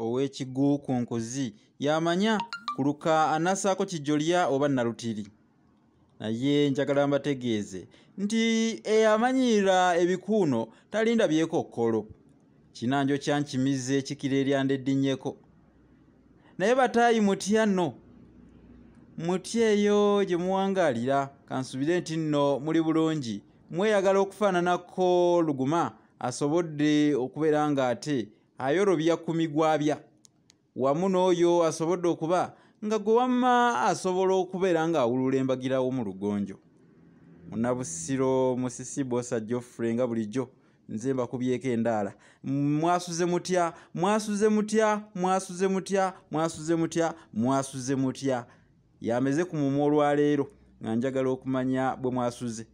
ow'ekigu ku nkozi y'amanya kuluka anaasaako kijjolya oba nalutiri naye njagala mbategeeze nti eyamanyiira ebikuuno talinda byekokkolo kinanjo kyankimize ekikira eryandeddinnyeko naye bataayi mutya nno mutya eyo gye muwangaalira kansuubire nti nno muli bulungi mweyagala okufaananako luguma asobodde okubeera ng'ate ayorobya ku migwabya wamu n'oyo asobodde okuba nga gwe wamma asobola okubeera ng'awulula embagirawo mu lugonjo munabusiro musisi bosa joffrey nga bulijjo nze mbakubyeko endaala mwasuze mutya mwasuze mutya mwasuze mutya mwasuze mutya mwasuze mutya yameze ku mumwa olwaleero nga njagala okumanya bwe mwasuze